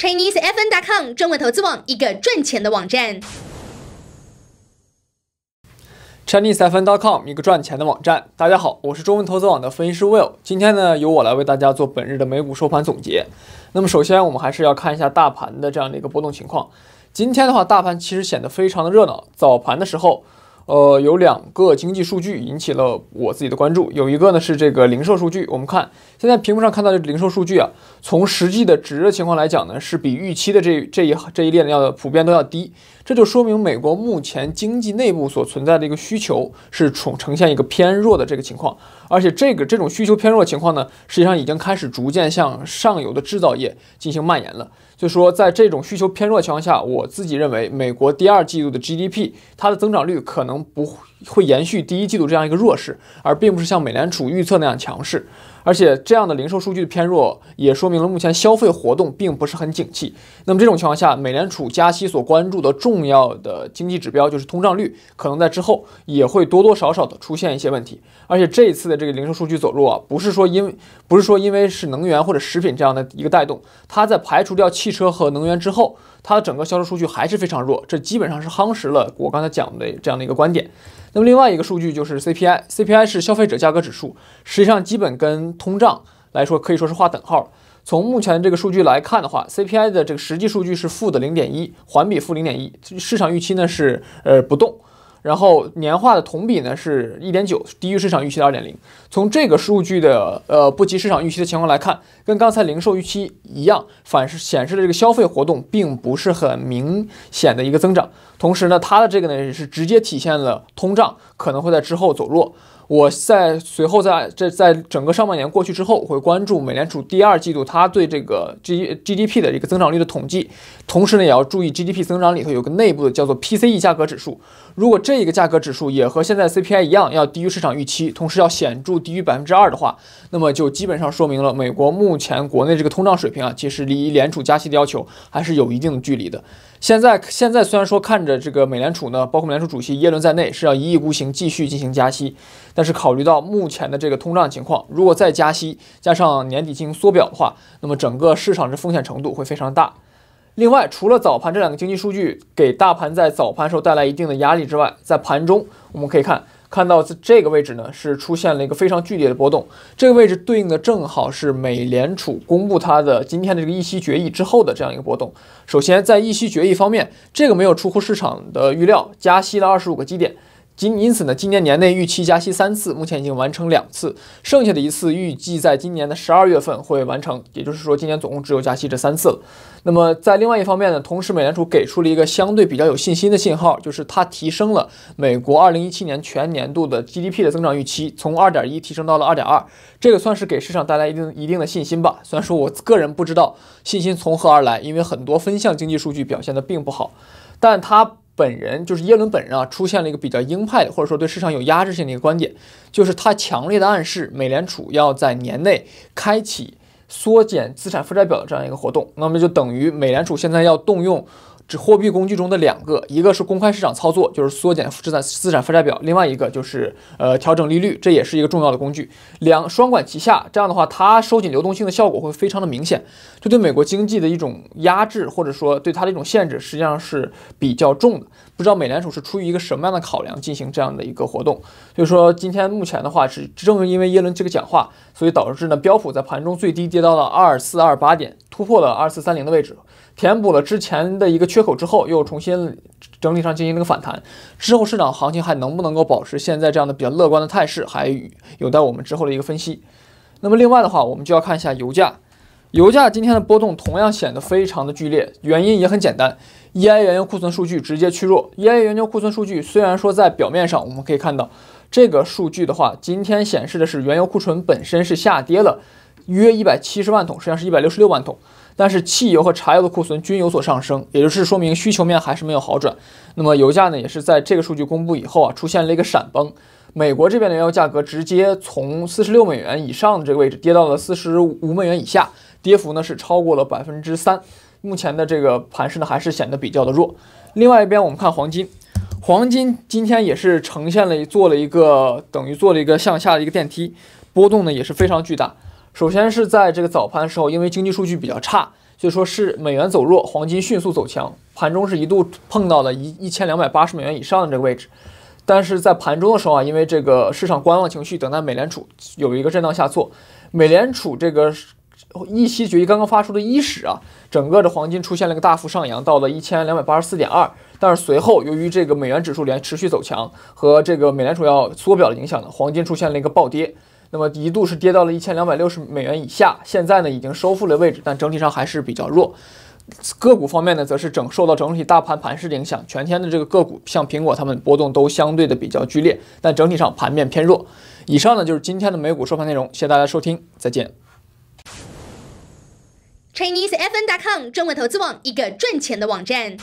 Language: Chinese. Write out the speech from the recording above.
Chinesefn.com 中文投资网，一个赚钱的网站。Chinesefn.com 一个赚钱的网站。大家好，我是中文投资网的分析师 Will，今天呢，由我来为大家做本日的美股收盘总结。那么，首先我们还是要看一下大盘的这样的一个波动情况。今天的话，大盘其实显得非常的热闹。早盘的时候。呃，有两个经济数据引起了我自己的关注，有一个呢是这个零售数据。我们看现在屏幕上看到的零售数据啊，从实际的值的情况来讲呢，是比预期的这这一这一列要普遍都要低。这就说明美国目前经济内部所存在的一个需求是呈呈现一个偏弱的这个情况，而且这个这种需求偏弱的情况呢，实际上已经开始逐渐向上游的制造业进行蔓延了。所以说，在这种需求偏弱的情况下，我自己认为，美国第二季度的 GDP 它的增长率可能不会。会延续第一季度这样一个弱势，而并不是像美联储预测那样强势。而且这样的零售数据偏弱，也说明了目前消费活动并不是很景气。那么这种情况下，美联储加息所关注的重要的经济指标就是通胀率，可能在之后也会多多少少的出现一些问题。而且这一次的这个零售数据走弱啊，不是说因不是说因为是能源或者食品这样的一个带动，它在排除掉汽车和能源之后，它的整个销售数据还是非常弱。这基本上是夯实了我刚才讲的这样的一个观点。那么另外一个数据就是 CPI，CPI 是消费者价格指数，实际上基本跟通胀来说可以说是画等号。从目前这个数据来看的话，CPI 的这个实际数据是负的零点一，环比负零点一，市场预期呢是呃不动。然后年化的同比呢是一点九，低于市场预期的二点零。从这个数据的呃不及市场预期的情况来看，跟刚才零售预期一样，反是显示的这个消费活动并不是很明显的一个增长。同时呢，它的这个呢也是直接体现了通胀可能会在之后走弱。我在随后在这在整个上半年过去之后，会关注美联储第二季度它对这个 G GDP 的一个增长率的统计。同时呢，也要注意 GDP 增长里头有个内部的叫做 PCE 价格指数。如果这个价格指数也和现在 CPI 一样要低于市场预期，同时要显著低于百分之二的话，那么就基本上说明了美国目前国内这个通胀水平啊，其实离联储加息的要求还是有一定的距离的。现在现在虽然说看着这个美联储呢，包括美联储主席耶伦在内是要一意孤行继续进行加息，但是考虑到目前的这个通胀情况，如果再加息加上年底进行缩表的话，那么整个市场的风险程度会非常大。另外，除了早盘这两个经济数据给大盘在早盘时候带来一定的压力之外，在盘中我们可以看看到在这个位置呢是出现了一个非常剧烈的波动，这个位置对应的正好是美联储公布它的今天的这个议息决议之后的这样一个波动。首先，在议息决议方面，这个没有出乎市场的预料，加息了二十五个基点。今因此呢，今年年内预期加息三次，目前已经完成两次，剩下的一次预计在今年的十二月份会完成。也就是说，今年总共只有加息这三次了。那么在另外一方面呢，同时美联储给出了一个相对比较有信心的信号，就是它提升了美国二零一七年全年度的 GDP 的增长预期，从二点一提升到了二点二，这个算是给市场带来一定一定的信心吧。虽然说我个人不知道信心从何而来，因为很多分项经济数据表现的并不好，但它。本人就是耶伦本人啊，出现了一个比较鹰派的，或者说对市场有压制性的一个观点，就是他强烈的暗示美联储要在年内开启缩减资产负债表的这样一个活动，那么就等于美联储现在要动用。指货币工具中的两个，一个是公开市场操作，就是缩减资产资产负债表；另外一个就是呃调整利率，这也是一个重要的工具。两双管齐下，这样的话，它收紧流动性的效果会非常的明显，这对美国经济的一种压制或者说对它的一种限制，实际上是比较重的。不知道美联储是出于一个什么样的考量进行这样的一个活动。就说今天目前的话，是正因为耶伦这个讲话，所以导致呢标普在盘中最低跌到了二四二八点。突破了二四三零的位置，填补了之前的一个缺口之后，又重新整理上进行了一个反弹。之后市场行情还能不能够保持现在这样的比较乐观的态势，还有待我们之后的一个分析。那么另外的话，我们就要看一下油价。油价今天的波动同样显得非常的剧烈，原因也很简单：EIA 原油库存数据直接趋弱。EIA 原油库存数据虽然说在表面上我们可以看到，这个数据的话，今天显示的是原油库存本身是下跌了约一百七十万桶，实际上是一百六十六万桶。但是汽油和柴油的库存均有所上升，也就是说明需求面还是没有好转。那么油价呢，也是在这个数据公布以后啊，出现了一个闪崩。美国这边的原油价格直接从四十六美元以上的这个位置跌到了四十五美元以下，跌幅呢是超过了百分之三。目前的这个盘势呢，还是显得比较的弱。另外一边，我们看黄金，黄金今天也是呈现了做了一个等于做了一个向下的一个电梯，波动呢也是非常巨大。首先是在这个早盘的时候，因为经济数据比较差，所以说是美元走弱，黄金迅速走强。盘中是一度碰到了一一千两百八十美元以上的这个位置，但是在盘中的时候啊，因为这个市场观望情绪，等待美联储有一个震荡下挫。美联储这个议息决议刚刚发出的一时啊，整个的黄金出现了一个大幅上扬，到了一千两百八十四点二。但是随后由于这个美元指数连持续走强和这个美联储要缩表的影响呢，黄金出现了一个暴跌。那么一度是跌到了一千两百六十美元以下，现在呢已经收复了位置，但整体上还是比较弱。个股方面呢，则是整受到整体大盘盘势的影响，全天的这个个股像苹果它们波动都相对的比较剧烈，但整体上盘面偏弱。以上呢就是今天的美股收盘内容，谢谢大家收听，再见。Chinese FN. com 中文投资网，一个赚钱的网站。